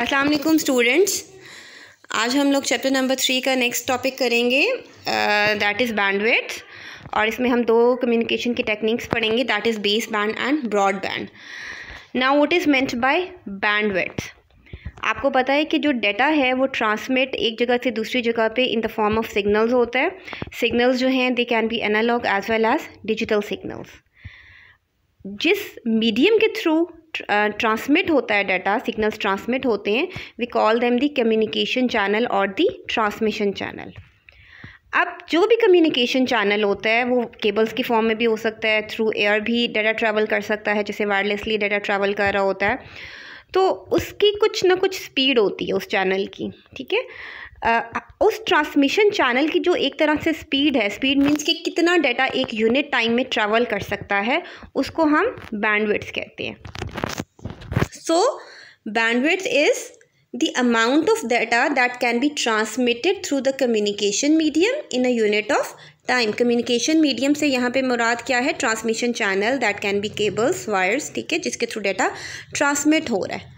Aslam students आज हम लोग चैप्टर नंबर थ्री का नेक्स्ट टॉपिक करेंगे दैट इज़ बैंडविथ और इसमें हम दो कम्युनिकेशन की टेक्निक्स पढ़ेंगे that is baseband and broadband now what is meant by bandwidth आपको पता है कि जो डेटा है वो ट्रांसमिट एक जगह से दूसरी जगह पे in the form of signals होता है सिग्नल्स जो हैं they can be analogue as well as digital signals जिस मीडियम के थ्रू ट्रांसमिट होता है डाटा सिग्नल्स ट्रांसमिट होते हैं we call them the communication channel और दी ट्रांसमिशन चैनल अब जो भी कम्युनिकेशन चैनल होता है वो केबल्स की फॉर्म में भी हो सकता है थ्रू एयर भी डाटा ट्रैवल कर सकता है जैसे वायरलेसली डाटा ट्रैवल कर रहा होता है तो उसकी कुछ ना कुछ स्पीड होती है उस चैनल की ठीक है Uh, उस ट्रांसमिशन चैनल की जो एक तरह से स्पीड है स्पीड मींस कि कितना डाटा एक यूनिट टाइम में ट्रैवल कर सकता है उसको हम बैंडविड्स कहते हैं so bandwidth is the amount of data that can be transmitted through the communication medium in a unit of time communication medium से यहाँ पे मुराद क्या है transmission channel that can be cables wires ठीक है जिसके थ्रू डेटा ट्रांसमिट हो रहा है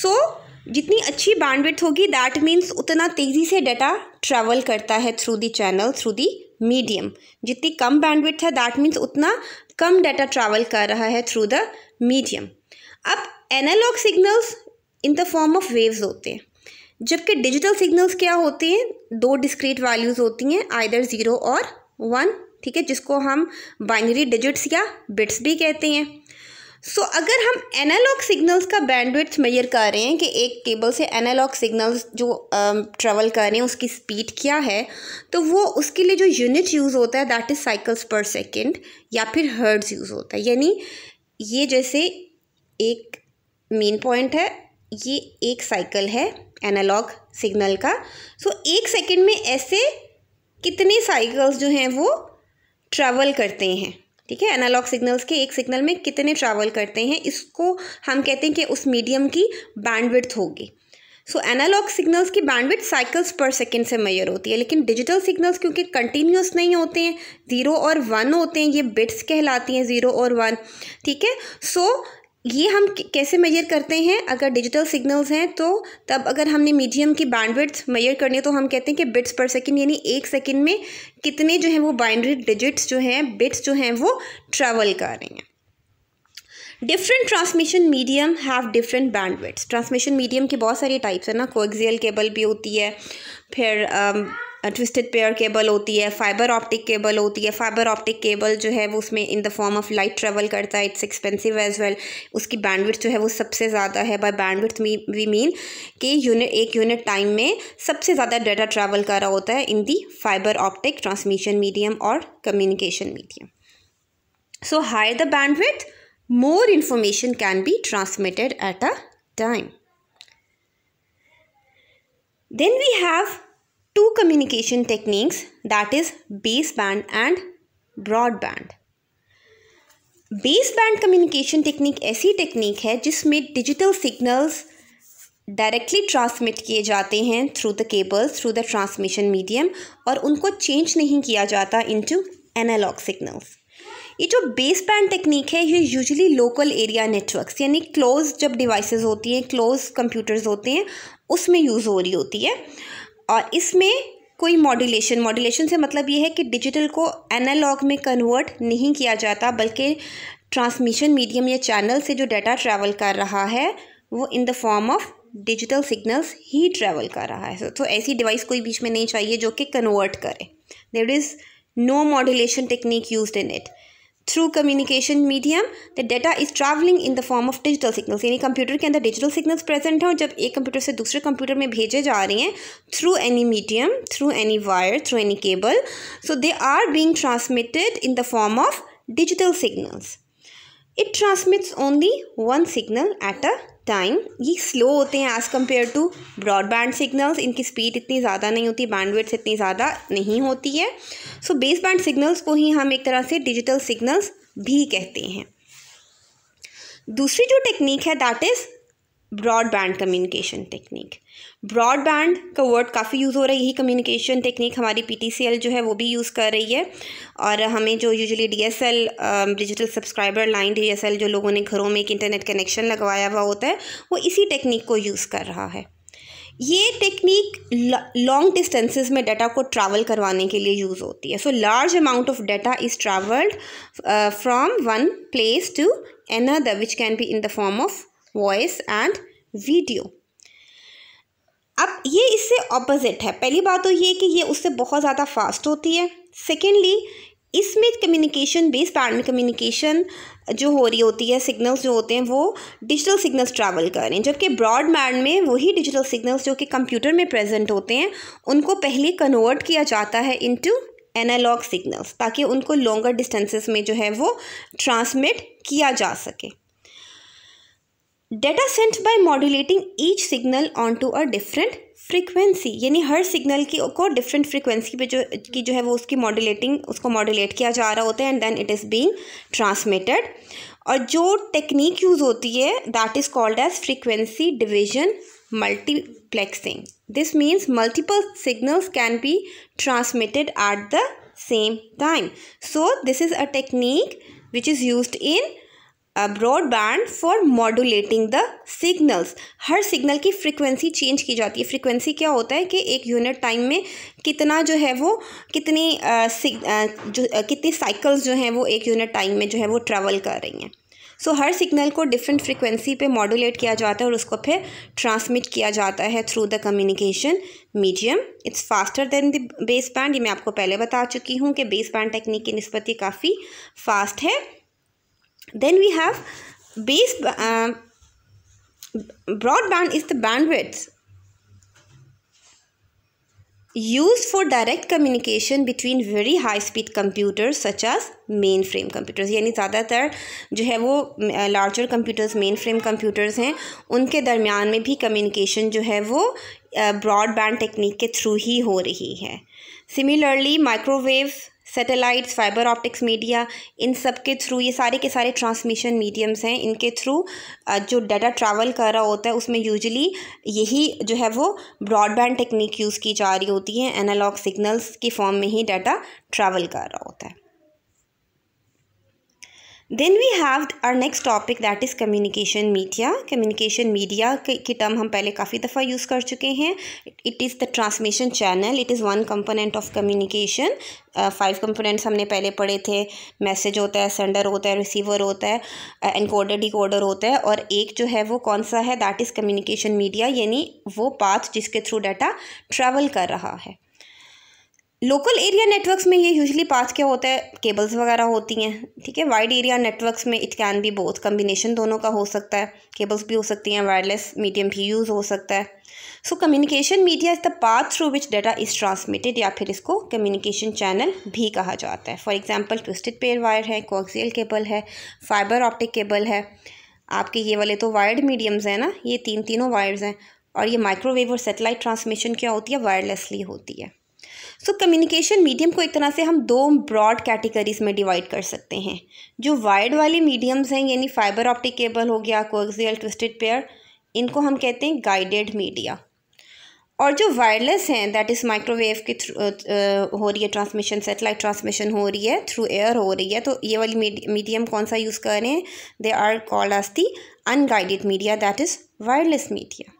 सो so, जितनी अच्छी बैंडविड्थ होगी दैट मीन्स उतना तेज़ी से डेटा ट्रैवल करता है through the channel through the medium जितनी कम बैंडविड्थ है दैट मीन्स उतना कम डेटा ट्रैवल कर रहा है थ्रू द मीडियम अब analogue signals in the form of waves होते हैं जबकि डिजिटल सिग्नल्स क्या होते हैं दो डिस्क्रीट वैल्यूज़ होती हैं आइदर ज़ीरो और वन ठीक है जिसको हम बाइनरी डिजिट्स या बिट्स भी कहते हैं सो so, अगर हम एनालॉग सिग्नल्स का बैंडविड्थ मेजर कर रहे हैं कि एक केबल से एनालॉग सिग्नल्स जो ट्रेवल कर रहे हैं उसकी स्पीड क्या है तो वो उसके लिए जो यूनिट यूज़ होता है that is cycles per second या फिर हर्ड्स यूज़ होता है यानी ये जैसे एक मेन पॉइंट है ये एक साइकिल है एनालॉग सिग्नल का सो so, एक सेकंड में ऐसे कितने साइकिल्स जो हैं वो ट्रैवल करते हैं ठीक है एनालॉग सिग्नल्स के एक सिग्नल में कितने ट्रैवल करते हैं इसको हम कहते हैं कि उस मीडियम की बैंडविड्थ होगी सो एनालॉग सिग्नल्स की बैंडविड्थ साइकिल्स पर सेकंड से मैयर होती है लेकिन डिजिटल सिग्नल्स क्योंकि कंटिन्यूस नहीं होते हैं ज़ीरो और वन होते हैं ये बिट्स कहलाती हैं ज़ीरो और वन ठीक है सो ये हम कैसे मेजर करते हैं अगर डिजिटल सिग्नल्स हैं तो तब अगर हमने मीडियम की बैंडविड्थ मेजर करनी है तो हम कहते हैं कि बिट्स पर सेकंड यानी एक सेकंड में कितने जो हैं वो बाइनरी डिजिट्स जो हैं बिट्स जो हैं वो ट्रैवल कर रही हैं different transmission medium have different bandwidths transmission medium के बहुत सारे टाइप्स हैं ना कोएक्सियल केबल भी होती है फिर um, ट्विस्टेड पेयर केबल होती है फाइबर ऑप्टिक केबल होती है फाइबर ऑप्टिक केबल जो है वो उसमें in the form of light travel करता है इट्स एक्सपेंसिव एज वेल उसकी बैंडविड्थ जो है वो सबसे ज़्यादा है बाय बैंडविड्थ वी मीन कि यूनिट एक यूनिट टाइम में सबसे ज़्यादा डाटा ट्रैवल कर रहा होता है in the fibre optic transmission medium और communication medium so high the bandwidth more information can be transmitted at a time then we have two communication techniques that is baseband and broadband. Baseband communication technique ऐसी technique है जिसमें digital signals directly transmit किए जाते हैं through the cables through the transmission medium और उनको change नहीं किया जाता into analog signals ये जो बेस बैंड टेक्निक है ये यूजुअली लोकल एरिया नेटवर्क्स यानी क्लोज जब डिवाइसेस होती हैं क्लोज कंप्यूटर्स होते हैं उसमें यूज़ हो रही होती है और इसमें कोई मॉड्यूलेशन मॉड्यूलेशन से मतलब ये है कि डिजिटल को एनालॉग में कन्वर्ट नहीं किया जाता बल्कि ट्रांसमिशन मीडियम या चैनल से जो डाटा ट्रैवल कर रहा है वो in the form of digital signals ही ट्रैवल कर रहा है तो ऐसी डिवाइस कोई बीच में नहीं चाहिए जो कि कन्वर्ट करे there is no modulation technique use in it through communication medium the data is travelling in the form of digital signals यानी कंप्यूटर के अंदर डिजिटल सिग्नल्स प्रेजेंट हैं और जब एक कंप्यूटर से दूसरे कंप्यूटर में भेजे जा रहे हैं through any medium through any wire through any cable so they are being transmitted in the form of digital signals it transmits only one signal at a time ये स्लो होते हैं as compare to broadband signals इनकी speed इतनी ज़्यादा नहीं होती bandwidths इतनी ज़्यादा नहीं होती है सो बेस बैंड सिग्नल्स को ही हम एक तरह से डिजिटल सिग्नल्स भी कहते हैं दूसरी जो टेक्निक है that is broadband communication technique broadband का वर्ड काफ़ी यूज़ हो रहा है यही कम्युनिकेशन टेक्निक हमारी पीटीसीएल जो है वो भी यूज़ कर रही है और हमें जो usually DSL digital subscriber line DSL जो लोगों ने घरों में एक इंटरनेट कनेक्शन लगवाया हुआ होता है वो इसी टेक्निक को यूज़ कर रहा है ये टेक्निक लॉन्ग डिस्टेंसेस में डाटा को ट्रैवल करवाने के लिए यूज़ होती है so large amount of data is travelled from one place to the which can be in the form of voice and video अब ये इससे ऑपोजिट है पहली बात तो ये कि ये उससे बहुत ज़्यादा फास्ट होती है सेकेंडली इसमें कम्युनिकेशन बेस पैटर्न कम्युनिकेशन जो हो रही होती है सिग्नल्स जो होते हैं वो डिजिटल सिग्नल्स ट्रैवल कर रहे हैं जबकि ब्रॉडबैंड में वही डिजिटल सिग्नल्स जो कि कंप्यूटर में प्रेजेंट होते हैं उनको पहले कन्वर्ट किया जाता है इनटू एनालॉग सिग्नल्स ताकि उनको लॉन्गर डिस्टेंसेस में जो है वो ट्रांसमिट किया जा सके data sent by modulating each signal on to a different frequency यानी हर सिग्नल की को डिफरेंट फ्रीक्वेंसी पे जो की जो है वो उसकी मॉड्यूलेटिंग उसको मॉड्यूलेट किया जा रहा होता है and then it is being transmitted और जो टेक्निक यूज़ होती है that is called as frequency division multiplexing this means multiple signals can be transmitted at the same time so this is a technique which is use in broadband for modulating the signals हर signal की frequency change की जाती है frequency क्या होता है कि एक यूनिट टाइम में कितना जो है वो कितनी जो कितनी साइकिल्स जो हैं वो एक यूनिट टाइम में जो है वो ट्रेवल कर रही हैं सो so, हर सिग्नल को डिफरेंट फ्रिक्वेंसी पे मॉडुलेट किया जाता है और उसको फिर ट्रांसमिट किया जाता है through the communication medium it's faster than the base band ये मैं आपको पहले बता चुकी हूँ कि बेस बैंड टेक्निक की नस्बत काफ़ी फास्ट है Then we have base uh, broadband is the bandwidth used for direct communication between very high speed computers such as mainframe computers यानी ज़्यादातर जो है वो larger computers mainframe computers हैं उनके दरमियान में भी communication जो है वो broadband technique के through ही हो रही है similarly microwave satellites fibre optics media इन सब के थ्रू ये सारे के सारे ट्रांसमिशन मीडियम्स हैं इनके थ्रू जो डाटा ट्रैवल कर रहा होता है उसमें यूजली यही जो है वो ब्रॉडबैंड टेक्निक यूज़ की जा रही होती है एनालॉग सिग्नल्स के फॉर्म में ही डाटा ट्रैवल कर रहा होता है then we have are next topic that is communication media communication media की टर्म हम पहले काफ़ी दफ़ा यूज़ कर चुके हैं it is the transmission channel it is one component of communication five components हमने पहले पढ़े थे मैसेज होता है सेंडर होता है रिसीवर होता है एनकोडर डिकोडर होता है और एक जो है वो कौन सा है दैट इज़ कम्युनिकेशन मीडिया यानी वो पाथ जिसके थ्रू डाटा ट्रैवल कर रहा है लोकल एरिया नेटवर्क्स में ये यूजली पास क्या होता है केबल्स वगैरह होती हैं ठीक है वाइड एरिया नेटवर्क्स में it can be both combination दोनों का हो सकता है केबल्स भी हो सकती हैं वायरलेस मीडियम भी यूज़ हो सकता है so communication media is the path through which data is transmitted या फिर इसको कम्युनिकेशन चैनल भी कहा जाता है for example twisted pair wire है कोक्सियल केबल है फाइबर ऑप्टिक केबल है आपके ये वाले तो वायर्ड मीडियम्स हैं ना ये तीन तीनों वायर्स हैं और ये माइक्रोवेव और सेटेलाइट ट्रांसमिशन क्या होती है वायरलेसली होती है सो कम्युनिकेशन मीडियम को एक तरह से हम दो ब्रॉड कैटेगरीज में डिवाइड कर सकते हैं जो वायर्ड वाले मीडियम्स हैं यानी फाइबर ऑप्टिक केबल हो गया कोएक्सियल ट्विस्टेड पेयर इनको हम कहते हैं गाइडेड मीडिया और जो वायरलेस हैं दैट इज़ माइक्रोवेव के थ्रू हो रही है ट्रांसमिशन सेटेलाइट ट्रांसमिशन हो रही है थ्रू एयर हो रही है तो ये वाली मीडियम कौन सा यूज़ कर रहे हैं they are called as the unguided media that is wireless media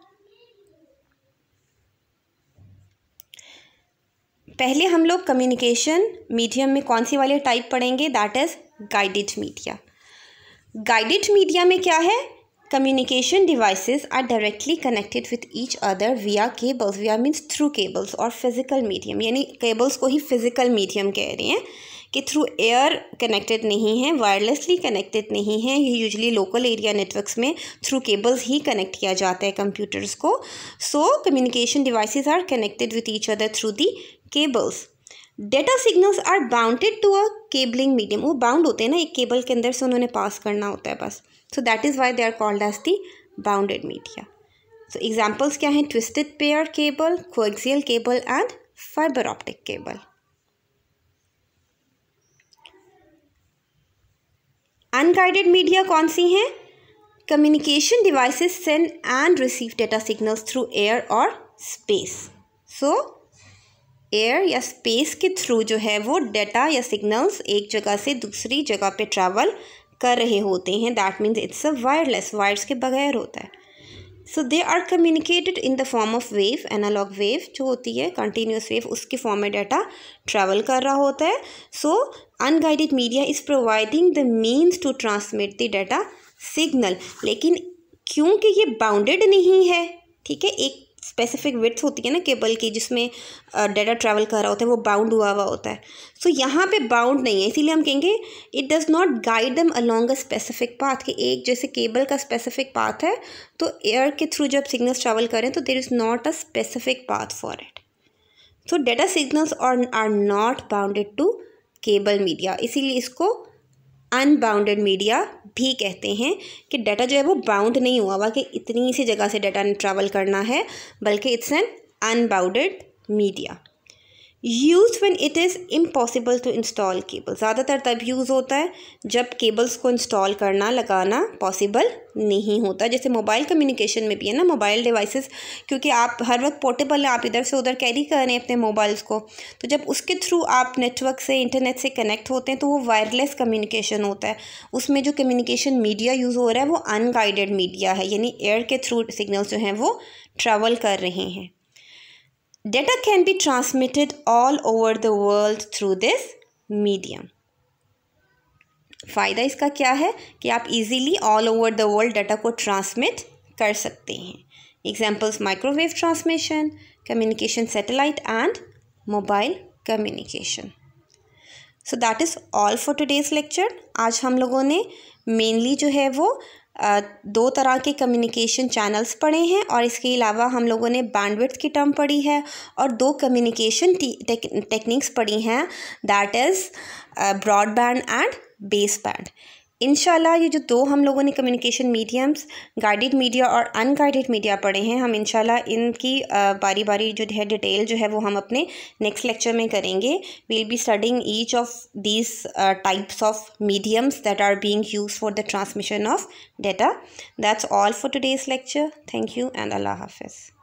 पहले हम लोग कम्युनिकेशन मीडियम में कौन सी वाले टाइप पढ़ेंगे that is guided media guided media में क्या है communication devices are directly connected with each other via cables via means through cables और फिजिकल मीडियम यानी केबल्स को ही फ़िज़िकल मीडियम कह रहे हैं कि थ्रू एयर कनेक्टेड नहीं है वायरलेसली कनेक्टेड नहीं है ये यूजली लोकल एरिया नेटवर्क्स में थ्रू केबल्स ही कनेक्ट किया जाता है कंप्यूटर्स को so communication devices are connected with each other through the cables data signals are bounded to a cabling medium वो बाउंड होते हैं ना एक केबल के अंदर से उन्होंने पास करना होता है बस so that is why they are called as the bounded media so examples क्या हैं twisted pair cable coaxial cable and fibre optic cable unguided media कौन सी हैं communication devices send and receive data signals through air और space So, air या space के through जो है वो डेटा या सिग्नल्स एक जगह से दूसरी जगह पे ट्रैवल कर रहे होते हैं that means it's a wireless wires के बगैर होता है so they are communicated in the form of wave analogue wave जो होती है कंटिन्यूस वेव उसके फॉर्म में डाटा ट्रैवल कर रहा होता है so unguided media is providing the means to transmit the data signal लेकिन क्योंकि ये बाउंडेड नहीं है ठीक है एक स्पेसिफिक विथ होती है ना केबल की जिसमें डेटा ट्रैवल कर रहा होता है वो बाउंड हुआ हुआ होता है सो so, यहाँ पे बाउंड नहीं है इसीलिए हम कहेंगे it does not guide them along a specific path कि एक जैसे केबल का स्पेसिफिक पाथ है तो एयर के थ्रू जब सिग्नल्स ट्रैवल करें तो there is not a specific path for it so data signals और are not bounded to cable media इसीलिए इसको अनबाउंडेड मीडिया भी कहते हैं कि डाटा जो है वो बाउंड नहीं हुआ हुआ कि इतनी सी जगह से डाटा ट्रैवल करना है बल्कि it's an unbounded media use one it is impossible to install cable ज़्यादातर तब यूज़ होता है जब केबल्स को इंस्टॉल करना लगाना पॉसिबल नहीं होता जैसे मोबाइल कम्युनिकेशन में भी है ना मोबाइल डिवाइसेस क्योंकि आप हर वक्त पोर्टेबल हैं आप इधर से उधर कैरी कर रहे हैं अपने मोबाइल्स को तो जब उसके थ्रू आप नेटवर्क से इंटरनेट से कनेक्ट होते हैं तो वो वायरलेस कम्युनिकेशन होता है उसमें जो कम्युनिकेशन मीडिया यूज़ हो रहा है वो अनगाइडेड मीडिया है यानी एयर के थ्रू सिग्नल्स जो हैं वो ट्रैवल कर रहे हैं Data can be transmitted all over the world through this medium. फ़ायदा इसका क्या है कि आप easily all over the world data को ट्रांसमिट कर सकते हैं examples microwave transmission communication satellite and mobile communication so that is all for today's lecture आज हम लोगों ने मेनली जो है वो दो तरह के कम्युनिकेशन चैनल्स पढ़े हैं और इसके अलावा हम लोगों ने बैंडविड्थ की टर्म पढ़ी है और दो कम्युनिकेशन टेक्निक्स पढ़ी हैं that is broadband and base band इन ये जो दो हम लोगों ने कम्युनिकेशन मीडियम्स गाइडेड मीडिया और अनगाइडेड मीडिया पढ़े हैं हम इनशाला इनकी बारी बारी जो है डिटेल जो है वो हम अपने नेक्स्ट लेक्चर में करेंगे we'll be studying each of these types of mediums that are being use for the transmission of data that's all for today's lecture thank you and अल्लाह हाफिज़